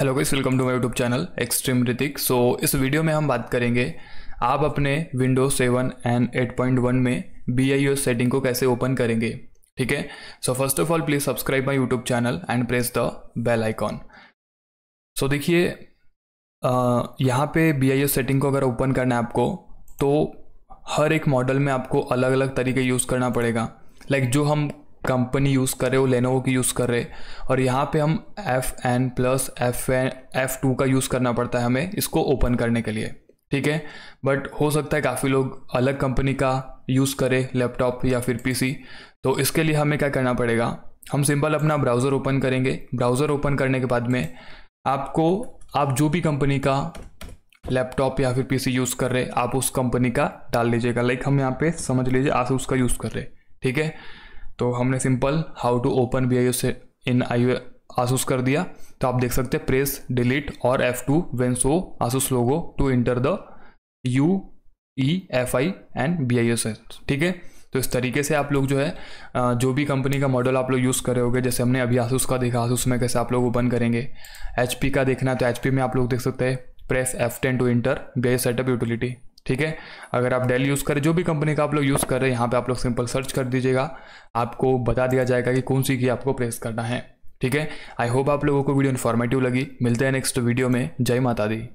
hello guys welcome to my YouTube channel extreme Hrithik so इस video में हम बात करेंगे आप अपने विंडो 7 एंड 8.1 में बी सेटिंग को कैसे ओपन करेंगे ठीक है so first of all please subscribe my YouTube channel and press the bell icon so देखिए यहाँ पे बी सेटिंग को अगर ओपन करना है आपको तो हर एक मॉडल में आपको अलग अलग तरीके यूज़ करना पड़ेगा लाइक like जो हम कंपनी यूज़ कर रहे हो लेनोवो की यूज़ कर रहे और यहाँ पे हम F N plus F N F two का यूज़ करना पड़ता है हमें इसको ओपन करने के लिए ठीक है बट हो सकता है काफ़ी लोग अलग कंपनी का यूज़ करें लैपटॉप या फिर पीसी तो इसके लिए हमें क्या करना पड़ेगा हम सिंपल अपना ब्राउज़र ओपन करेंगे ब्राउज़र ओपन करने के बाद में आपको आप जो भी कंपनी का लैपटॉप या फिर पीसी यूज़ कर रहे आप उस कंपनी का डाल लीजिएगा लाइक हम यहाँ पे समझ लीजिए आस उसका यूज़ कर रहे ठीक है तो हमने simple how to open B से इन आई आसूस कर दिया तो आप देख सकते हैं प्रेस डिलीट और F two when so Asus logo to enter the U E F I and B I से ठीक है तो इस तरीके से आप लोग जो है जो भी कंपनी का मॉडल आप लोग यूज़ कर रहे होगे जैसे हमने अभी आसूस का देखा आसूस में कैसे आप लोग ओपन करेंगे एच का देखना तो एच में आप लोग देख सकते हैं press F ten to enter B I setup utility ठीक है अगर आप डेल यूज़ करें जो भी कंपनी का आप लोग यूज़ कर रहे हैं यहाँ पे आप लोग सिंपल सर्च कर दीजिएगा आपको बता दिया जाएगा कि कौन सी की आपको प्रेस करना है ठीक है आई होप आप लोगों को वीडियो इन्फॉर्मेटिव लगी मिलते हैं नेक्स्ट वीडियो में जय माता दी